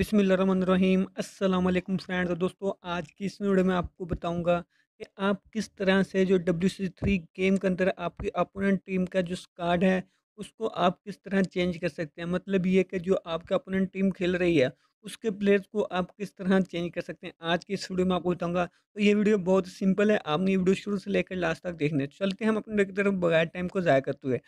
बिसमीम अल्लाम फ्रेंड्स तो दोस्तों आज की इस वीडियो में आपको बताऊंगा कि आप किस तरह से जो डब्ल्यू थ्री गेम के अंदर आपकी अपोनेंट टीम का जो कार्ड है उसको आप किस तरह चेंज कर सकते हैं मतलब ये कि जो आपका अपोनेंट टीम खेल रही है उसके प्लेयर्स को आप किस तरह चेंज कर सकते हैं आज की इस वीडियो में आपको बताऊंगा तो ये वीडियो बहुत सिंपल है आपने ये वीडियो शुरू से लेकर लास्ट तक देखने चलते चलते हम अपने तरफ बगैर टाइम को ज़ाया करते हुए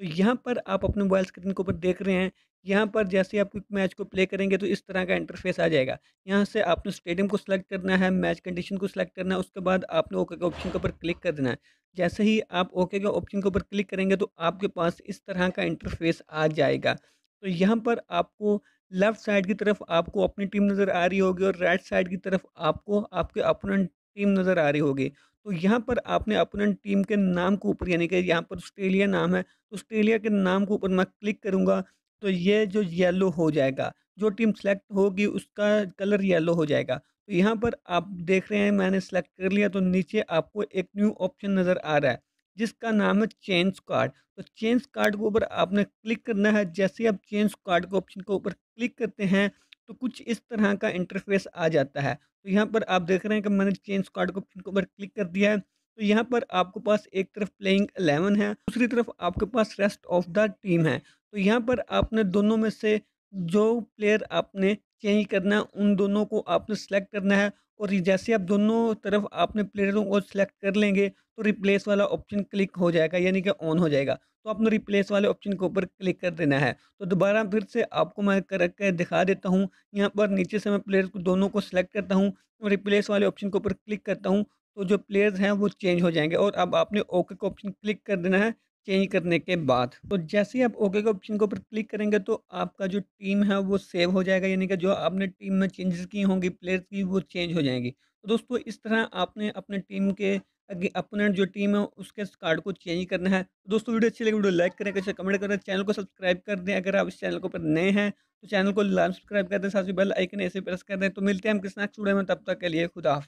तो यहाँ पर आप अपने मोबाइल स्क्रीन के ऊपर देख रहे हैं यहाँ पर जैसे आप क्विक मैच को प्ले करेंगे तो इस तरह का इंटरफेस आ जाएगा यहाँ से आपने स्टेडियम को सिलेक्ट करना है मैच कंडीशन को सिलेक्ट करना है उसके बाद आपने ओके के ऑप्शन के ऊपर क्लिक कर देना है जैसे ही आप ओके के ऑप्शन के ऊपर क्लिक करेंगे तो आपके पास इस तरह का इंटरफेस आ जाएगा तो यहाँ पर आपको लेफ़्ट साइड की तरफ आपको अपनी टीम नज़र आ रही होगी और राइट साइड की तरफ आपको आपके अपोनेंट टीम नज़र आ रही होगी तो यहाँ पर आपने अपोनेंट टीम के नाम के ऊपर यानी कि यहाँ पर ऑस्ट्रेलिया नाम है तो ऑस्ट्रेलिया के नाम के ऊपर मैं क्लिक करूँगा तो ये जो येलो हो जाएगा जो टीम सेलेक्ट होगी उसका कलर येलो हो जाएगा तो यहाँ पर आप देख रहे हैं मैंने सेलेक्ट कर लिया तो नीचे आपको एक न्यू ऑप्शन नज़र आ रहा है जिसका नाम है चेंज कार्ड तो चेंज कार्ड के ऊपर आपने क्लिक करना है जैसे आप चेंज कार्ड के ऑप्शन के ऊपर क्लिक करते हैं तो कुछ इस तरह का इंटरफेस आ जाता है तो यहाँ पर आप देख रहे हैं कि मैंने चेंज कार्ड के ऑप्शन के ऊपर क्लिक कर दिया है तो यहाँ पर आपके पास एक तरफ प्लेइंग एलेवन है दूसरी तरफ आपके पास रेस्ट ऑफ द टीम है तो यहाँ पर आपने दोनों में से जो प्लेयर आपने चेंज करना है उन दोनों को आपने सेलेक्ट करना है और जैसे आप दोनों तरफ आपने प्लेयरों को सिलेक्ट कर लेंगे तो रिप्लेस वाला ऑप्शन क्लिक हो जाएगा यानी कि ऑन हो जाएगा तो आपने रिप्लेस वाले ऑप्शन के ऊपर क्लिक कर देना है तो दोबारा फिर से आपको मैं कर दिखा देता हूँ यहाँ पर नीचे से मैं प्लेयर को दोनों को सिलेक्ट करता हूँ तो रिप्लेस वाले ऑप्शन के ऊपर क्लिक करता हूँ तो जो प्लेयर्स हैं वो चेंज हो जाएंगे और अब आपने ओके का ऑप्शन क्लिक कर देना है चेंज करने के बाद तो जैसे ही आप ओके के ऑप्शन के ऊपर क्लिक करेंगे तो आपका जो टीम है वो सेव हो जाएगा यानी कि जो आपने टीम में चेंजेस की होंगी प्लेयर्स की वो चेंज हो जाएंगी तो दोस्तों इस तरह आपने अपने टीम के अपोनेंट जो टीम है उसके कार्ड को चेंज करना है तो दोस्तों वीडियो अच्छी लगी वीडियो लाइक करें अच्छा कमेंट करें चैनल को सब्सक्राइब कर दें अगर आप इस चैनल के ऊपर नए हैं तो चैनल को लाइक सब्सक्राइब कर दें साथ ही बेल आइकन ऐसे प्रेस कर दें तो मिलते हैं हम किस नेक्स्ट में तब तक के लिए खुदा